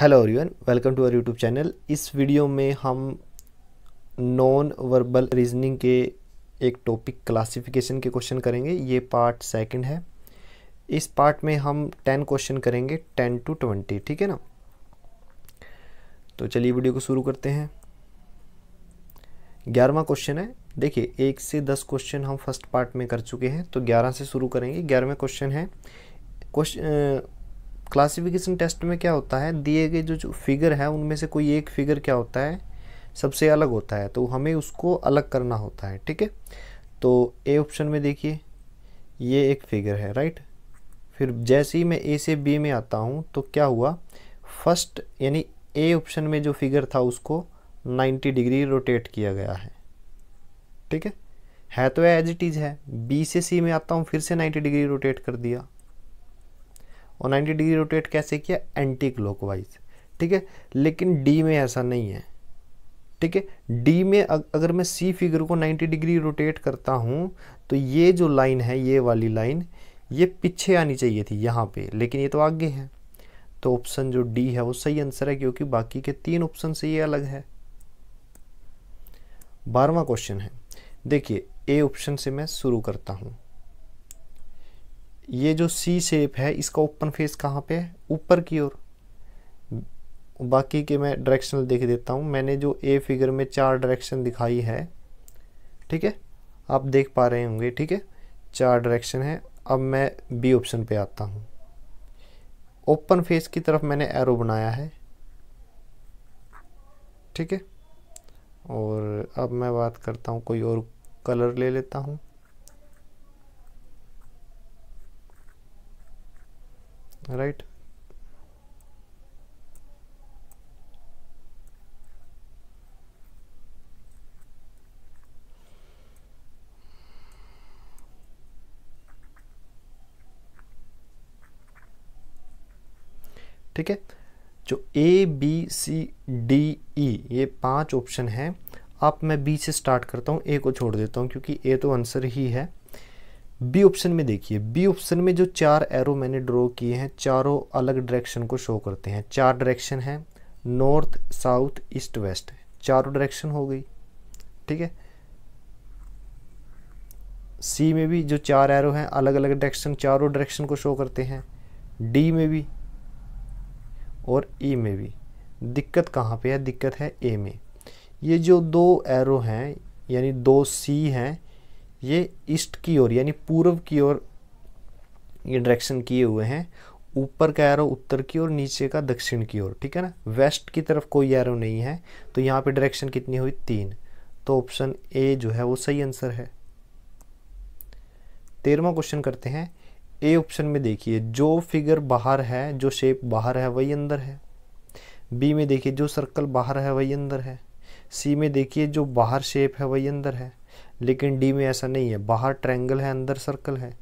hello everyone welcome to our YouTube channel इस video में हम नॉन वर्बल रीजनिंग के एक टॉपिक क्लासिफिकेशन के क्वेश्चन करेंगे ये पार्ट सेकंड है इस पार्ट में हम टेन क्वेश्चन करेंगे टेन टू ट्वेंटी ठीक है ना तो चलिए वीडियो को शुरू करते हैं ग्यारहवा क्वेश्चन है देखिए एक से दस क्वेश्चन हम फर्स्ट पार्ट में कर चुके हैं तो ग्यारह से शुरू करेंगे ग्यारहवें क्वेश्चन है क्वेश्चन क्लासिफिकेशन टेस्ट में क्या होता है दिए गए जो, जो फिगर है उनमें से कोई एक फिगर क्या होता है सबसे अलग होता है तो हमें उसको अलग करना होता है ठीक है तो ए ऑप्शन में देखिए ये एक फिगर है राइट फिर जैसे ही मैं ए से बी में आता हूँ तो क्या हुआ फर्स्ट यानी ए ऑप्शन में जो फिगर था उसको 90 डिग्री रोटेट किया गया है ठीक है है तो एज इट इज़ है बी से सी में आता हूँ फिर से 90 डिग्री रोटेट कर दिया और 90 डिग्री रोटेट कैसे किया एंटी क्लॉकवाइज ठीक है लेकिन डी में ऐसा नहीं है ठीक है डी में अगर मैं सी फिगर को 90 डिग्री रोटेट करता हूँ तो ये जो लाइन है ये वाली लाइन ये पीछे आनी चाहिए थी यहाँ पे लेकिन ये तो आगे है तो ऑप्शन जो डी है वो सही आंसर है क्योंकि बाकी के तीन ऑप्शन से ये अलग है बारहवा क्वेश्चन है देखिए ए ऑप्शन से मैं शुरू करता हूँ ये जो सी शेप है इसका ओपन फेस कहाँ पे है ऊपर की ओर बाकी के मैं डायरेक्शनल देख देता हूँ मैंने जो ए फिगर में चार डायरेक्शन दिखाई है ठीक है आप देख पा रहे होंगे ठीक है चार डायरेक्शन है अब मैं बी ऑप्शन पे आता हूँ ओपन फेस की तरफ मैंने एरो बनाया है ठीक है और अब मैं बात करता हूँ कोई और कलर ले लेता हूँ right ठीक है जो A B C D E ये पांच ऑप्शन हैं आप मैं बी से स्टार्ट करता हूँ ए को छोड़ देता हूँ क्योंकि ए तो आंसर ही है बी ऑप्शन में देखिए बी ऑप्शन में जो चार एरो मैंने ड्रॉ किए हैं चारों अलग डायरेक्शन को शो करते हैं चार डायरेक्शन हैं नॉर्थ साउथ ईस्ट वेस्ट चारों डायरेक्शन हो गई ठीक है सी में भी जो चार एरो हैं अलग अलग डायरेक्शन चारों डायरेक्शन को शो करते हैं डी में भी और ई e में भी दिक्कत कहाँ पे है दिक्कत है ए में ये जो दो एरो हैं यानी दो सी हैं ये ईस्ट की ओर यानी पूर्व की ओर ये डायरेक्शन किए हुए हैं ऊपर का एरो उत्तर की ओर नीचे का दक्षिण की ओर ठीक है ना वेस्ट की तरफ कोई एरो नहीं है तो यहाँ पे डायरेक्शन कितनी हुई तीन तो ऑप्शन ए जो है वो सही आंसर है तेरहवा क्वेश्चन करते हैं ए ऑप्शन में देखिए जो फिगर बाहर है जो शेप बाहर है वही अंदर है बी में देखिए जो सर्कल बाहर है वही अंदर है सी में देखिए जो बाहर शेप है वही अंदर है लेकिन डी में ऐसा नहीं है बाहर ट्रैंगल है अंदर सर्कल है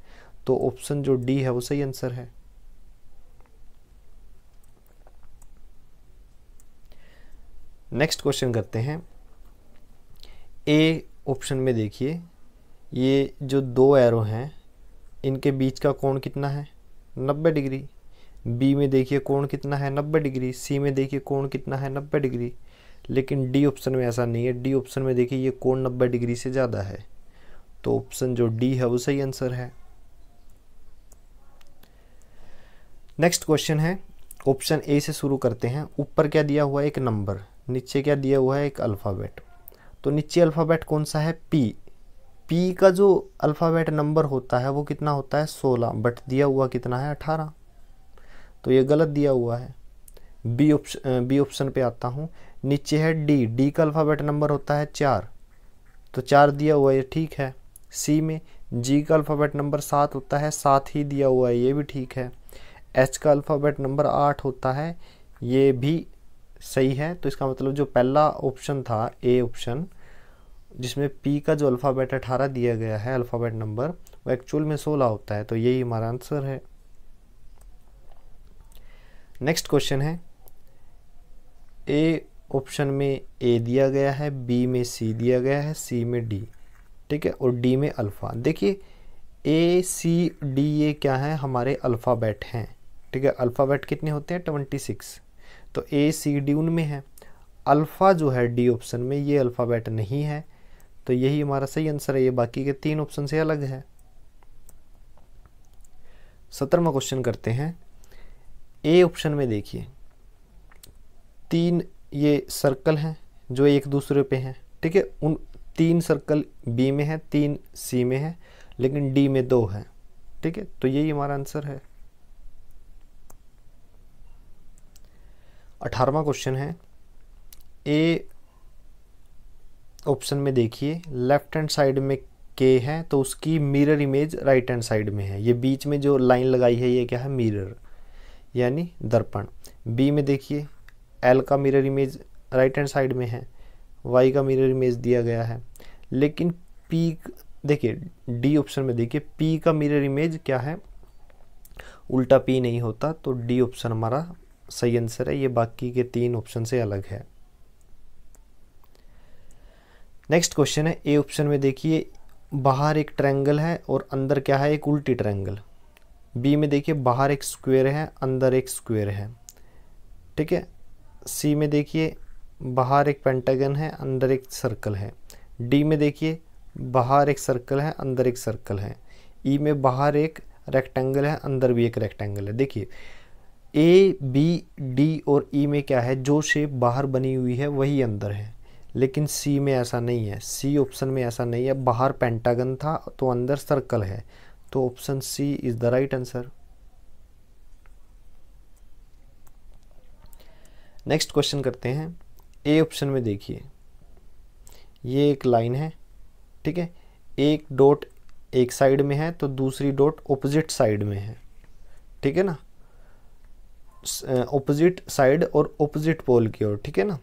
तो ऑप्शन जो डी है वो सही आंसर है नेक्स्ट क्वेश्चन करते हैं ए ऑप्शन में देखिए ये जो दो एरो हैं इनके बीच का कोण कितना है 90 डिग्री बी में देखिए कोण कितना है 90 डिग्री सी में देखिए कोण कितना है 90 डिग्री लेकिन डी ऑप्शन में ऐसा नहीं है डी ऑप्शन में देखिए ये कोण नब्बे डिग्री से ज़्यादा है तो ऑप्शन जो डी है वो सही आंसर है नेक्स्ट क्वेश्चन है ऑप्शन ए से शुरू करते हैं ऊपर क्या दिया हुआ है एक नंबर नीचे क्या दिया हुआ है एक अल्फ़ाबेट तो नीचे अल्फ़ाबेट कौन सा है पी पी का जो अल्फ़ाबेट नंबर होता है वो कितना होता है सोलह बट दिया हुआ कितना है अठारह तो ये गलत दिया हुआ है बी ऑप्शन बी ऑप्शन पे आता हूँ नीचे है डी डी का अल्फ़ाबेट नंबर होता है चार तो चार दिया हुआ है ठीक है सी में जी का अल्फ़ाबेट नंबर सात होता है सात ही दिया हुआ है ये भी ठीक है एच का अल्फ़ाबेट नंबर आठ होता है ये भी सही है तो इसका मतलब जो पहला ऑप्शन था ए ऑप्शन जिसमें पी का जो अल्फ़ाबेट अठारह दिया गया है अल्फ़ाबेट नंबर वो एक्चुअल में सोलह होता है तो यही हमारा आंसर है नेक्स्ट क्वेश्चन है ए ऑप्शन में ए दिया गया है बी में सी दिया गया है सी में डी ठीक है और डी में अल्फ़ा देखिए ए सी डी ये क्या है हमारे अल्फ़ाबेट हैं ठीक है अल्फ़ाबेट कितने होते हैं ट्वेंटी सिक्स तो ए सी डी उनमें है अल्फ़ा जो है डी ऑप्शन में ये अल्फ़ाबेट नहीं है तो यही हमारा सही आंसर है ये बाकी के तीन ऑप्शन से अलग है सत्रहवा क्वेश्चन करते हैं ए ऑप्शन में देखिए तीन ये सर्कल हैं जो एक दूसरे पे हैं ठीक है उन तीन सर्कल बी में है तीन सी में है लेकिन डी में दो है ठीक है तो यही हमारा आंसर है अठारवा क्वेश्चन है ए ऑप्शन में देखिए लेफ्ट हैंड साइड में के है तो उसकी mirror image right hand side में है ये बीच में जो लाइन लगाई है ये क्या है मिरर यानी दर्पण बी में देखिए एल का mirror image right hand side में है वाई का मिरर इमेज दिया गया है लेकिन पी देखिए डी ऑप्शन में देखिए पी का मिरर इमेज क्या है उल्टा पी नहीं होता तो डी ऑप्शन हमारा सही आंसर है ये बाकी के तीन ऑप्शन से अलग है नेक्स्ट क्वेश्चन है ए ऑप्शन में देखिए बाहर एक ट्रैंगल है और अंदर क्या है एक उल्टी ट्रैंगल बी में देखिए बाहर एक स्क्वायर है अंदर एक स्क्वायर है ठीक है सी में देखिए बाहर एक पेंटागन है अंदर एक सर्कल है डी में देखिए बाहर एक सर्कल है अंदर एक सर्कल है ई e में बाहर एक रेक्टेंगल है अंदर भी एक रेक्टेंगल है देखिए ए बी डी और ई e में क्या है जो शेप बाहर बनी हुई है वही अंदर है लेकिन सी में ऐसा नहीं है सी ऑप्शन में ऐसा नहीं है बाहर पेंटागन था तो अंदर सर्कल है तो option C is the right answer next question करते हैं ए ऑप्शन में देखिए ये एक लाइन है ठीक है एक डॉट एक साइड में है तो दूसरी डॉट ऑपोजिट साइड में है ठीक है ना ऑपोजिट साइड और ऑपोजिट पोल की ओर ठीक है ना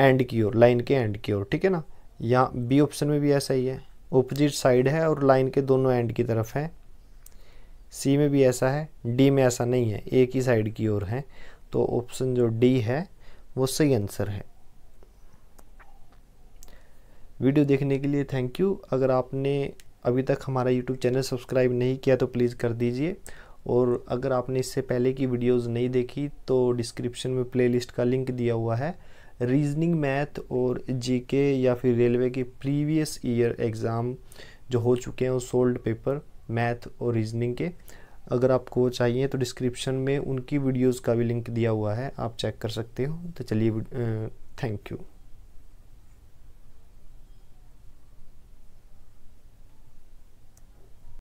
एंड की ओर लाइन के एंड की ओर ठीक है ना यहाँ बी ऑप्शन में भी ऐसा ही है ऑपोजिट साइड है और लाइन के दोनों एंड की तरफ है सी में भी ऐसा है डी में ऐसा नहीं है एक ही साइड की ओर है तो ऑप्शन जो डी है वो सही आंसर है वीडियो देखने के लिए थैंक यू अगर आपने अभी तक हमारा यूट्यूब चैनल सब्सक्राइब नहीं किया तो प्लीज़ कर दीजिए और अगर आपने इससे पहले की वीडियोस नहीं देखी तो डिस्क्रिप्शन में प्लेलिस्ट का लिंक दिया हुआ है रीजनिंग मैथ और जीके या फिर रेलवे के प्रीवियस ईयर एग्ज़ाम जो हो चुके हैं वो सोल्ड पेपर मैथ और रीजनिंग के अगर आपको चाहिए तो डिस्क्रिप्शन में उनकी वीडियोज़ का भी लिंक दिया हुआ है आप चेक कर सकते हो तो चलिए थैंक यू